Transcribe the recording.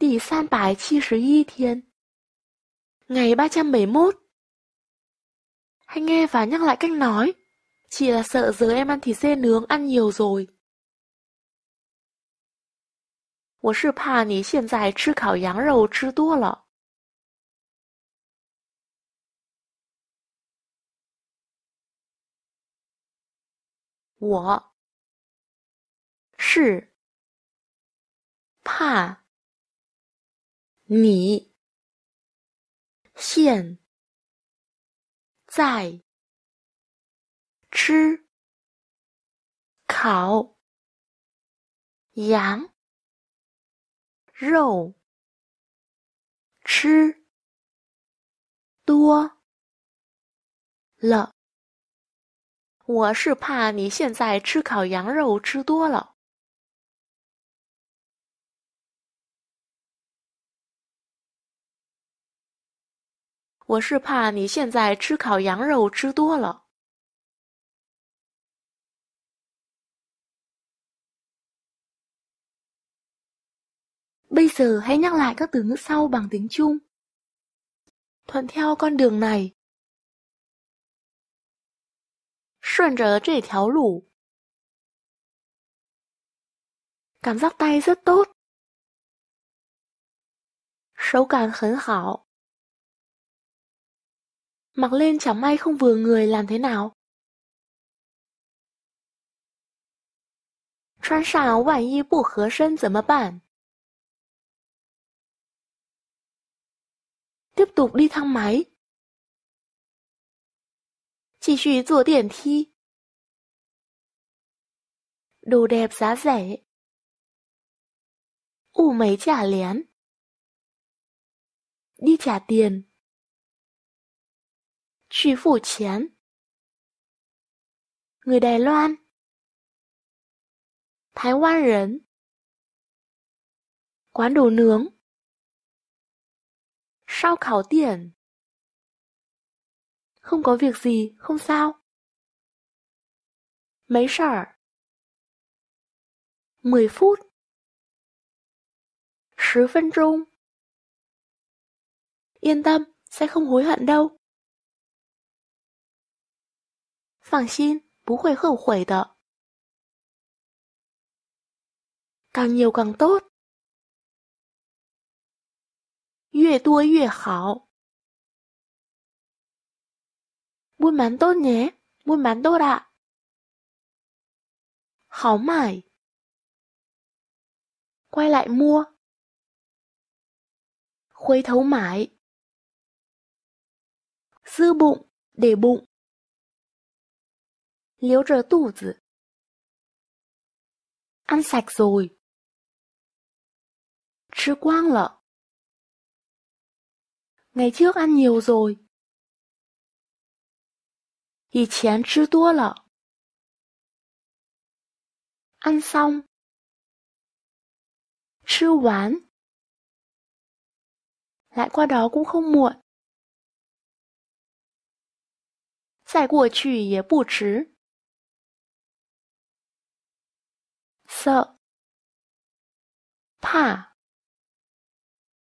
第三百七十一 thiên Ngày 371 Hãy nghe và nhắc lại cách nói Chỉ là sợ giờ em ăn thịt dê nướng ăn nhiều rồi 我是怕你现在吃烤羊肉吃多了。我是怕你现在吃烤羊肉吃多了，我是怕你现在吃烤羊肉吃多了。我是怕你现在吃烤羊肉吃多了。Bây giờ hãy nhắc lại các từ ngữ sau bằng tiếng Trung. Thuận theo con đường này. cảm giác tay rất tốt. 手感很好。mặc lên chẳng may không vừa người làm thế nào Trang sao vạn y bù hớ sân 怎么办? Tiếp tục đi thang máy. Chỉ Đồ đẹp giá rẻ. U mấy trả lén. Đi trả tiền. 去付钱。Người Đài Loan Thái Quan 人 Quán đồ nướng Sao khảo tiền Không có việc gì, không sao Mấy sở mười phút 10 phân trung Yên tâm, sẽ không hối hận đâu 放心，不会后悔的。càng nhiều càng tốt. 越多越好。Buôn bán tốt nhé, buôn bán tốt ạ. mải. Quay lại mua. Khuấy thấu mải. Dư bụng, để bụng ăn sạch rồi. 吃 quang lợ. Ngày trước ăn nhiều rồi. ăn xong xong. 吃完. Lại qua đó cũng không muộn. 再过去也不迟。色，怕。